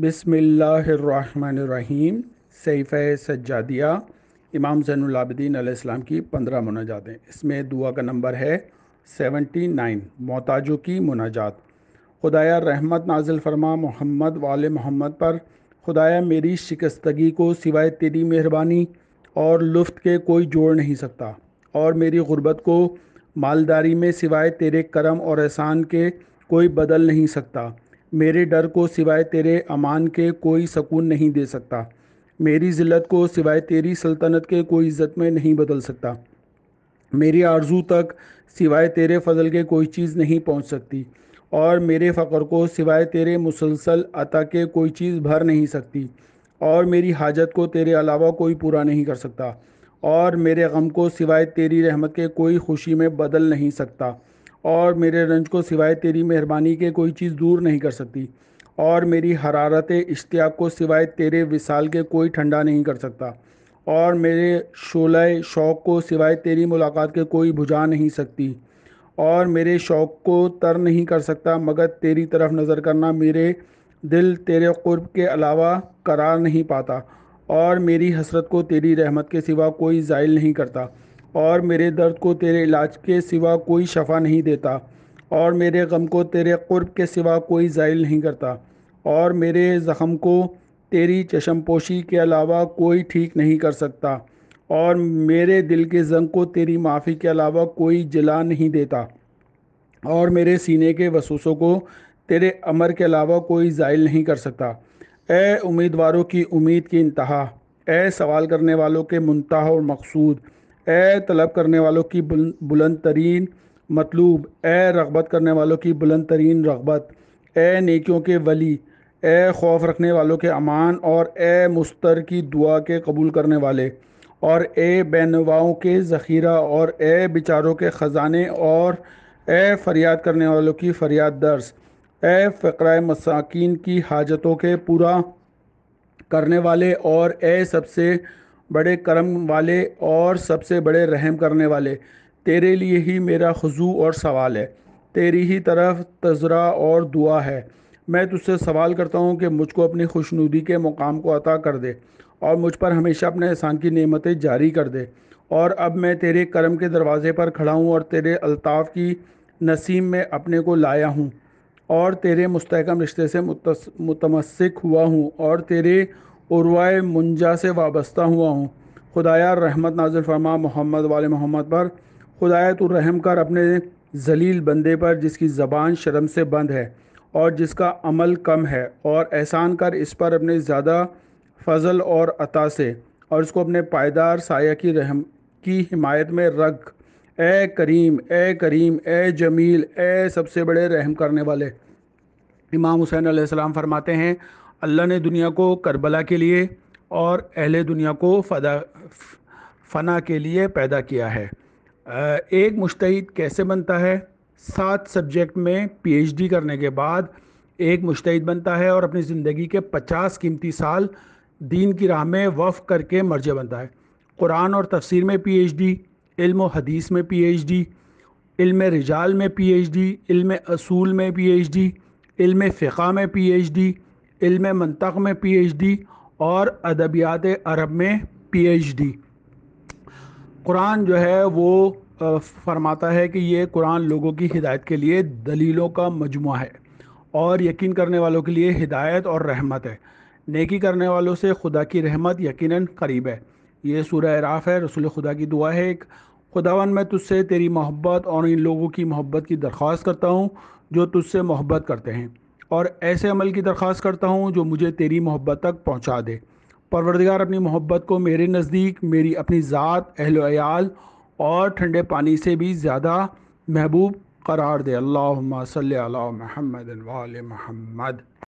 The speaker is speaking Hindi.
बिसमीम सैफ़ सज्जादिया इमाम जैनलाबद्दीन आसमाम की पंद्रह मुनाजातें इसमें दुआ का नंबर है सेवेंटी नाइन मोहताजों की मुनाजात खुदाया रहमत नाजिल फरमा मोहम्मद वाल मोहम्मद पर खुदाया मेरी शिकस्तगी को सिवाय तेरी मेहरबानी और लुफ्त के कोई जोड़ नहीं सकता और मेरी गुरबत को मालदारी में सिवाय तेरे करम और एहसान के कोई बदल नहीं सकता मेरे डर को सिवाय तेरे अमान के कोई सकून नहीं दे सकता मेरी ज़िल्लत को सिवाय तेरी सल्तनत के कोई इज़्ज़त में नहीं बदल सकता मेरी आरजू तक सिवाय तेरे फजल के कोई चीज़ नहीं पहुंच सकती और मेरे फ़कर को सिवाय तेरे मुसलसल अता के कोई चीज़ भर नहीं सकती और मेरी हाजत को तेरे अलावा कोई पूरा नहीं कर सकता और मेरे गम को सिवाय तेरी रहमत के कोई खुशी में बदल नहीं सकता और मेरे रंज को सिवाय तेरी मेहरबानी के कोई चीज़ दूर नहीं कर सकती और मेरी हरारत इश्तिया को सिवाय तेरे विसाल के कोई ठंडा नहीं कर सकता और मेरे शोलह शौक़ को सिवाय तेरी मुलाकात के कोई बुझा नहीं सकती और मेरे शौक़ को तर नहीं कर सकता मगर तेरी तरफ नज़र करना मेरे दिल तेरे क़ुर्ब के अलावा करार नहीं पाता और मेरी हसरत को तेरी रहमत के सिवा कोई जायल नहीं करता और मेरे दर्द को तेरे इलाज के सिवा कोई शफा नहीं देता और मेरे गम को तेरे कुर्ब के सिवा कोई जायल नहीं करता और मेरे ज़ख़म को तेरी चशमपोशी के अलावा कोई ठीक नहीं कर सकता और मेरे दिल के जंग को तेरी माफ़ी के अलावा कोई जला नहीं देता और मेरे सीने के वसूसों को तेरे अमर के अलावा कोई जायल नहीं कर सकता ऐ उम्मीदवारों की उम्मीद की इंतहा ए सवाल करने वालों के मुनतहा और मकसूद ए तलब करने वालों की बुलंद तरीन मतलूब ए रगबत करने वालों की बुलंद तरीन रगबत ए नेकियों के वली ए खौफ रखने वालों के अमान और ए मुस्तर की दुआ के कबूल करने वाले और ए बेनवाओं के ज़ख़ीरा और ए बेचारों के ख़जाने और ए फरियाद करने वालों की फरियाद दर्ज ए फ़करा मसाकिन की हाजतों के पूरा करने वाले और ए सबसे बड़े करम वाले और सबसे बड़े रहम करने वाले तेरे लिए ही मेरा खजू और सवाल है तेरी ही तरफ तजरा और दुआ है मैं तुझसे सवाल करता हूँ कि मुझको अपनी खुशनुदी के मुकाम को अता कर दे और मुझ पर हमेशा अपने एहसान की नेमतें जारी कर दे और अब मैं तेरे करम के दरवाज़े पर खड़ा हूँ और तेरे अलताफ़ की नसीम में अपने को लाया हूँ और तेरे मुस्तकम रिश्ते से मुतमसक हुआ हूँ और तेरे उर्वाए मुंजा से वाबस्ता हुआ हूँ खुदाया रहमत नाजिल फरमा मोहम्मद वाल मोहम्मद पर खुदाया तो रहम कर अपने जलील बंदे पर जिसकी ज़बान शर्म से बंद है और जिसका अमल कम है और एहसान कर इस पर अपने ज़्यादा फजल और अता से और इसको अपने पायदार साया की रहम की हिमायत में रख ए करीम ए करीम ए जमील ए सबसे बड़े रहम करने वाले इमाम हुसैन आसमाम फरमाते हैं अल्लाह ने दुनिया को करबला के लिए और अहले दुनिया को फदा फना के लिए पैदा किया है एक मुश्त कैसे बनता है सात सब्जेक्ट में पीएचडी करने के बाद एक मुश्त बनता है और अपनी ज़िंदगी के पचास कीमती साल दीन की राह में वफ़ करके मर्ज बनता है कुरान और तफसीर में पीएचडी इल्म हदीस में पीएचडी इल्म रिजाल में पीएचडी इल्म असूल में पीएचडी इल्म फ़िका में पीएचडी इल्म मनतक में पीएचडी और अदबियात अरब में पीएचडी कुरान जो है वो फरमाता है कि ये कुरान लोगों की हिदायत के लिए दलीलों का मजमू है और यकीन करने वालों के लिए हिदायत और रहमत है नेकी करने वालों से खुदा की रहमत यकीनन करीब है ये सूरह इराफ है रसूल खुदा की दुआ है एक खुदावन मैं तुझसे तेरी मोहब्बत और इन लोगों की मोहब्बत की दरख्वास्त करता हूँ जो तुझसे मोहब्बत करते हैं और ऐसे अमल की दरख्वास्त करता हूँ जो मुझे तेरी मोहब्बत तक पहुँचा दे परवरदिगार अपनी मोहब्बत को मेरे नज़दीक मेरी अपनी ज़ात अहलोयाल और ठंडे पानी से भी ज़्यादा महबूब करार दे अल्लाह महमद महमद